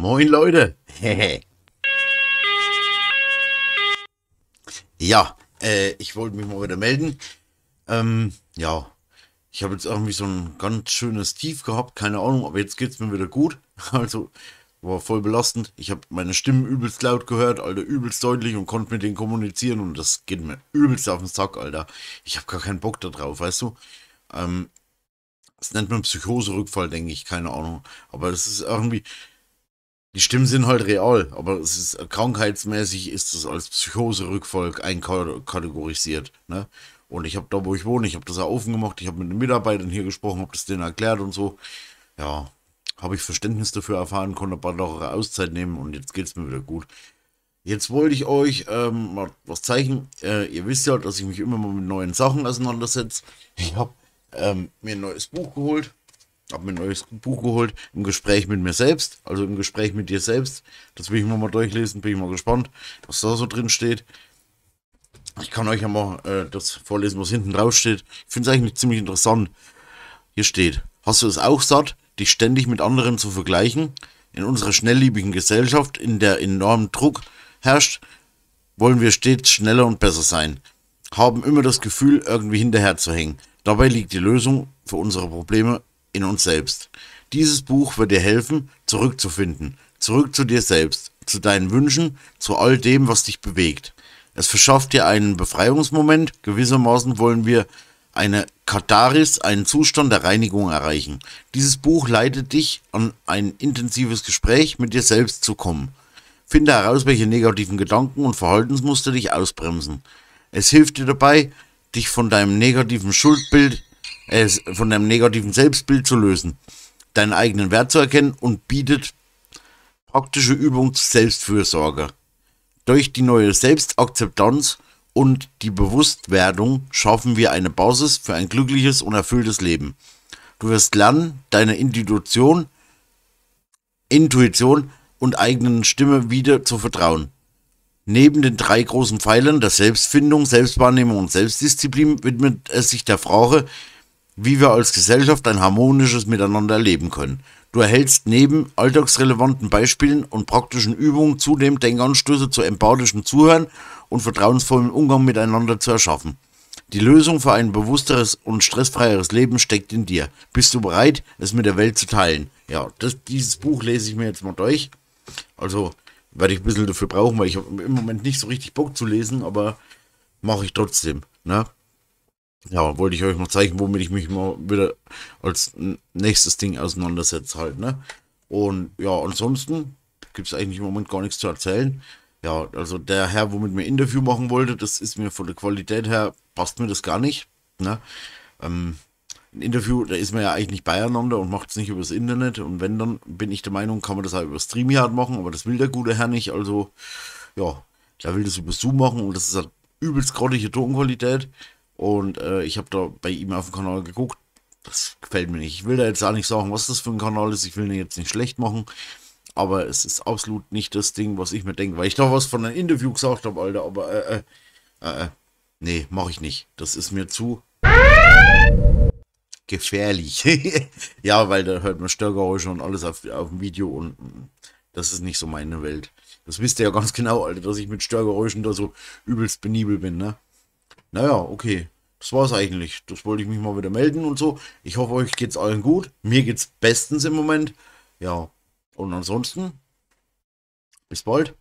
Moin Leute. ja, äh, ich wollte mich mal wieder melden. Ähm, ja, ich habe jetzt irgendwie so ein ganz schönes Tief gehabt, keine Ahnung, aber jetzt geht es mir wieder gut. Also war voll belastend. Ich habe meine Stimmen übelst laut gehört, Alter, übelst deutlich und konnte mit denen kommunizieren und das geht mir übelst auf den Sack, Alter. Ich habe gar keinen Bock da drauf, weißt du? Ähm, das nennt man Psychoserückfall, denke ich, keine Ahnung. Aber das ist irgendwie, die Stimmen sind halt real, aber es ist krankheitsmäßig ist es als Psychose-Rückfolg einkategorisiert. Ne? Und ich habe da, wo ich wohne, ich habe das auch offen gemacht, ich habe mit den Mitarbeitern hier gesprochen, habe das denen erklärt und so. Ja, habe ich Verständnis dafür erfahren, konnte ein paar Tage Auszeit nehmen und jetzt geht es mir wieder gut. Jetzt wollte ich euch ähm, mal was zeigen. Äh, ihr wisst ja, dass ich mich immer mal mit neuen Sachen auseinandersetze. Ich habe ähm, mir ein neues Buch geholt habe mir ein neues Buch geholt, im Gespräch mit mir selbst, also im Gespräch mit dir selbst. Das will ich mir mal durchlesen, bin ich mal gespannt, was da so drin steht. Ich kann euch ja mal äh, das vorlesen, was hinten drauf steht. Ich finde es eigentlich ziemlich interessant. Hier steht, hast du es auch satt, dich ständig mit anderen zu vergleichen? In unserer schnellliebigen Gesellschaft, in der enormen Druck herrscht, wollen wir stets schneller und besser sein. Haben immer das Gefühl, irgendwie hinterher zu hängen. Dabei liegt die Lösung für unsere Probleme in uns selbst. Dieses Buch wird dir helfen, zurückzufinden, zurück zu dir selbst, zu deinen Wünschen, zu all dem, was dich bewegt. Es verschafft dir einen Befreiungsmoment, gewissermaßen wollen wir eine Kataris, einen Zustand der Reinigung erreichen. Dieses Buch leitet dich an ein intensives Gespräch mit dir selbst zu kommen. Finde heraus, welche negativen Gedanken und Verhaltensmuster dich ausbremsen. Es hilft dir dabei, dich von deinem negativen Schuldbild es von deinem negativen Selbstbild zu lösen, deinen eigenen Wert zu erkennen und bietet praktische Übungen zur Selbstfürsorge. Durch die neue Selbstakzeptanz und die Bewusstwerdung schaffen wir eine Basis für ein glückliches und erfülltes Leben. Du wirst lernen, deine Intuition, Intuition und eigenen Stimme wieder zu vertrauen. Neben den drei großen Pfeilern der Selbstfindung, Selbstwahrnehmung und Selbstdisziplin widmet es sich der Frage, wie wir als Gesellschaft ein harmonisches Miteinander erleben können. Du erhältst neben alltagsrelevanten Beispielen und praktischen Übungen zudem Denkanstöße zu empathischem Zuhören und vertrauensvollem Umgang miteinander zu erschaffen. Die Lösung für ein bewussteres und stressfreieres Leben steckt in dir. Bist du bereit, es mit der Welt zu teilen? Ja, das, dieses Buch lese ich mir jetzt mal durch. Also werde ich ein bisschen dafür brauchen, weil ich habe im Moment nicht so richtig Bock zu lesen, aber mache ich trotzdem. Ne? Ja, wollte ich euch mal zeigen, womit ich mich mal wieder als nächstes Ding auseinandersetze halt, ne? Und ja, ansonsten gibt es eigentlich im Moment gar nichts zu erzählen. Ja, also der Herr, womit mir Interview machen wollte, das ist mir von der Qualität her, passt mir das gar nicht, ne? Ähm, ein Interview, da ist man ja eigentlich nicht beieinander und macht es nicht übers Internet. Und wenn, dann bin ich der Meinung, kann man das halt über StreamYard machen, aber das will der gute Herr nicht. Also, ja, der will das über Zoom machen und das ist halt übelst grottige Tonqualität. Und äh, ich habe da bei ihm auf dem Kanal geguckt. Das gefällt mir nicht. Ich will da jetzt auch nicht sagen, was das für ein Kanal ist. Ich will den jetzt nicht schlecht machen. Aber es ist absolut nicht das Ding, was ich mir denke. Weil ich da was von einem Interview gesagt habe, Alter. Aber äh, äh, äh, äh nee, mache ich nicht. Das ist mir zu gefährlich. ja, weil da hört man Störgeräusche und alles auf, auf dem Video und mm, das ist nicht so meine Welt. Das wisst ihr ja ganz genau, Alter, dass ich mit Störgeräuschen da so übelst benibel bin, ne? naja, okay, das war's eigentlich. Das wollte ich mich mal wieder melden und so. Ich hoffe, euch geht's allen gut. Mir geht's bestens im Moment. Ja, und ansonsten, bis bald.